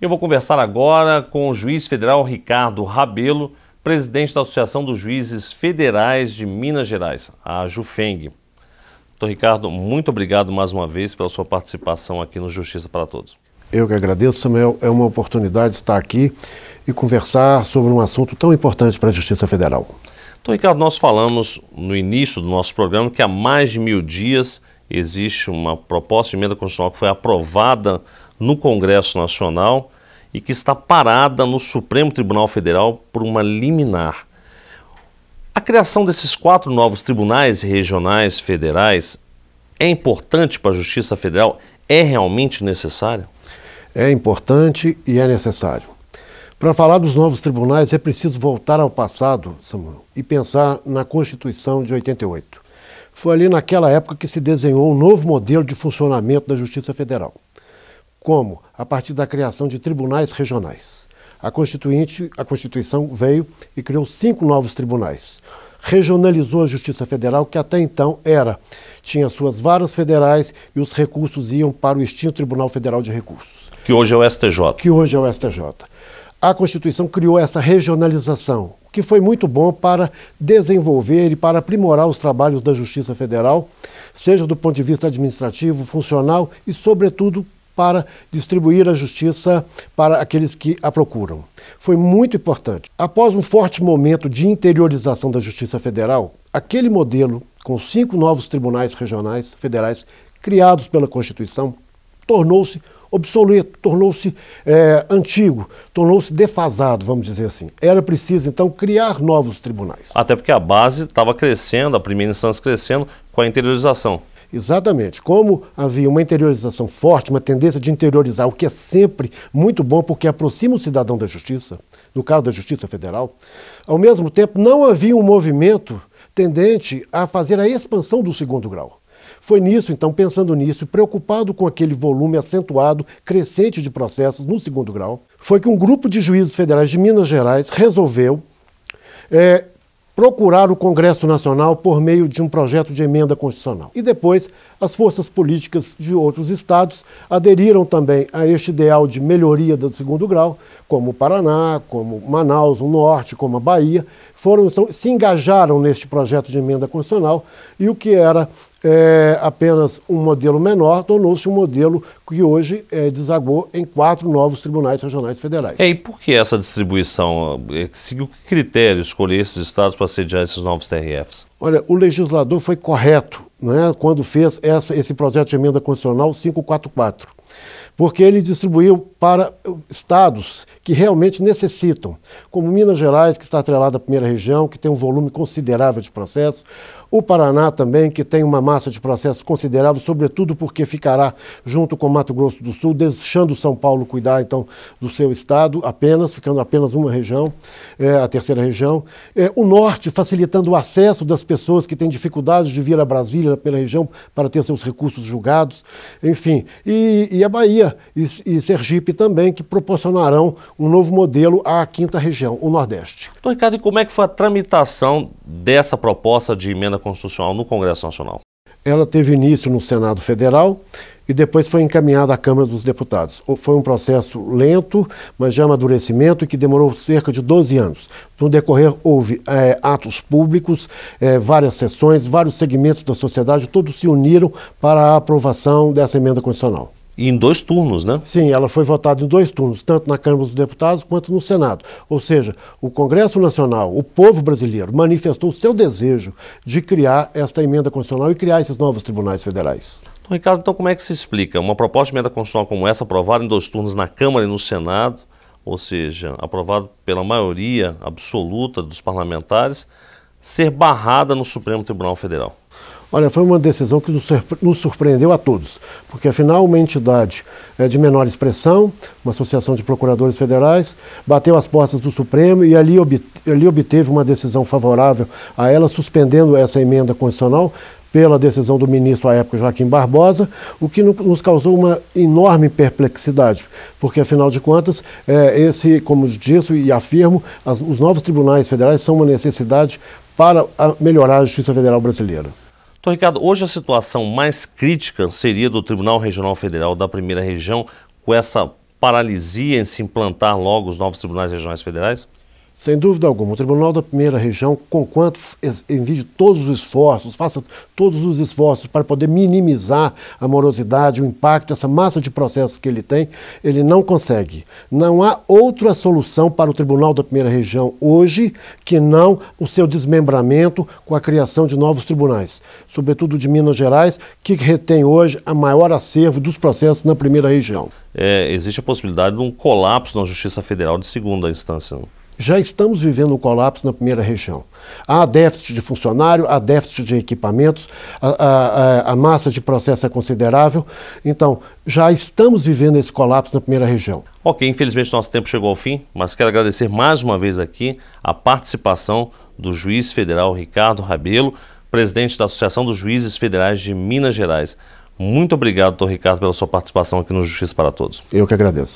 Eu vou conversar agora com o juiz federal Ricardo Rabelo, presidente da Associação dos Juízes Federais de Minas Gerais, a JUFENG. Doutor Ricardo, muito obrigado mais uma vez pela sua participação aqui no Justiça para Todos. Eu que agradeço, Samuel. É uma oportunidade estar aqui e conversar sobre um assunto tão importante para a Justiça Federal. Então, Ricardo, nós falamos no início do nosso programa que há mais de mil dias existe uma proposta de emenda constitucional que foi aprovada no Congresso Nacional e que está parada no Supremo Tribunal Federal por uma liminar. A criação desses quatro novos tribunais regionais federais é importante para a Justiça Federal? É realmente necessária? É importante e é necessário. Para falar dos novos tribunais, é preciso voltar ao passado, Samuel, e pensar na Constituição de 88. Foi ali naquela época que se desenhou um novo modelo de funcionamento da Justiça Federal como a partir da criação de tribunais regionais. A, Constituinte, a Constituição veio e criou cinco novos tribunais. Regionalizou a Justiça Federal, que até então era, tinha suas varas federais e os recursos iam para o extinto Tribunal Federal de Recursos. Que hoje é o STJ. Que hoje é o STJ. A Constituição criou essa regionalização, o que foi muito bom para desenvolver e para aprimorar os trabalhos da Justiça Federal, seja do ponto de vista administrativo, funcional e, sobretudo, para distribuir a justiça para aqueles que a procuram. Foi muito importante. Após um forte momento de interiorização da Justiça Federal, aquele modelo, com cinco novos tribunais regionais federais criados pela Constituição, tornou-se obsoleto, tornou-se é, antigo, tornou-se defasado, vamos dizer assim. Era preciso, então, criar novos tribunais. Até porque a base estava crescendo, a primeira instância crescendo com a interiorização. Exatamente. Como havia uma interiorização forte, uma tendência de interiorizar, o que é sempre muito bom porque aproxima o cidadão da justiça, no caso da Justiça Federal, ao mesmo tempo não havia um movimento tendente a fazer a expansão do segundo grau. Foi nisso, então, pensando nisso, preocupado com aquele volume acentuado, crescente de processos no segundo grau, foi que um grupo de juízes federais de Minas Gerais resolveu é, procurar o Congresso Nacional por meio de um projeto de emenda constitucional. E depois, as forças políticas de outros estados aderiram também a este ideal de melhoria do segundo grau, como o Paraná, como Manaus, o Norte, como a Bahia, foram, então, se engajaram neste projeto de emenda constitucional e o que era é, apenas um modelo menor tornou-se um modelo que hoje é, desagou em quatro novos tribunais regionais federais. É, e por que essa distribuição? É, seguiu que critério escolher esses estados para sediar esses novos TRFs? Olha, o legislador foi correto né, quando fez essa, esse projeto de emenda constitucional 544 porque ele distribuiu para uh, estados que realmente necessitam, como Minas Gerais, que está atrelada à primeira região, que tem um volume considerável de processos, o Paraná também, que tem uma massa de processos considerável, sobretudo porque ficará junto com Mato Grosso do Sul, deixando São Paulo cuidar então do seu estado apenas, ficando apenas uma região, é, a terceira região. É, o norte facilitando o acesso das pessoas que têm dificuldades de vir a Brasília pela região para ter seus recursos julgados, enfim. E, e a Bahia e, e Sergipe também, que proporcionarão um novo modelo à quinta região, o Nordeste. Então, Ricardo, e como é que foi a tramitação dessa proposta de emenda Emenda Constitucional no Congresso Nacional? Ela teve início no Senado Federal e depois foi encaminhada à Câmara dos Deputados. Foi um processo lento, mas de amadurecimento que demorou cerca de 12 anos. No decorrer, houve é, atos públicos, é, várias sessões, vários segmentos da sociedade, todos se uniram para a aprovação dessa emenda constitucional em dois turnos, né? Sim, ela foi votada em dois turnos, tanto na Câmara dos Deputados quanto no Senado. Ou seja, o Congresso Nacional, o povo brasileiro, manifestou o seu desejo de criar esta emenda constitucional e criar esses novos tribunais federais. Então, Ricardo, então como é que se explica uma proposta de emenda constitucional como essa, aprovada em dois turnos na Câmara e no Senado, ou seja, aprovada pela maioria absoluta dos parlamentares, ser barrada no Supremo Tribunal Federal? Olha, foi uma decisão que nos surpreendeu a todos, porque afinal uma entidade eh, de menor expressão, uma associação de procuradores federais, bateu as portas do Supremo e ali, obteve uma decisão favorável a ela, suspendendo essa emenda constitucional pela decisão do ministro à época Joaquim Barbosa, o que nos causou uma enorme perplexidade, porque afinal de contas, eh, esse, como disse e afirmo, os novos tribunais federais são uma necessidade para melhorar a justiça federal brasileira. Então, Ricardo, hoje a situação mais crítica seria do Tribunal Regional Federal da Primeira Região, com essa paralisia em se implantar logo os novos tribunais regionais federais? Sem dúvida alguma, o Tribunal da Primeira Região, conquanto envie todos os esforços, faça todos os esforços para poder minimizar a morosidade, o impacto, essa massa de processos que ele tem, ele não consegue. Não há outra solução para o Tribunal da Primeira Região hoje que não o seu desmembramento com a criação de novos tribunais, sobretudo de Minas Gerais, que retém hoje a maior acervo dos processos na Primeira Região. É, existe a possibilidade de um colapso na Justiça Federal de segunda instância. Já estamos vivendo um colapso na primeira região. Há déficit de funcionário, há déficit de equipamentos, a, a, a, massa de processo é considerável. Então, já estamos vivendo esse colapso na primeira região. Ok, infelizmente nosso tempo chegou ao fim, mas quero agradecer mais uma vez aqui a participação do juiz federal Ricardo Rabelo, presidente da Associação dos Juízes Federais de Minas Gerais. Muito obrigado, doutor Ricardo, pela sua participação aqui no Justiça para Todos. Eu que agradeço.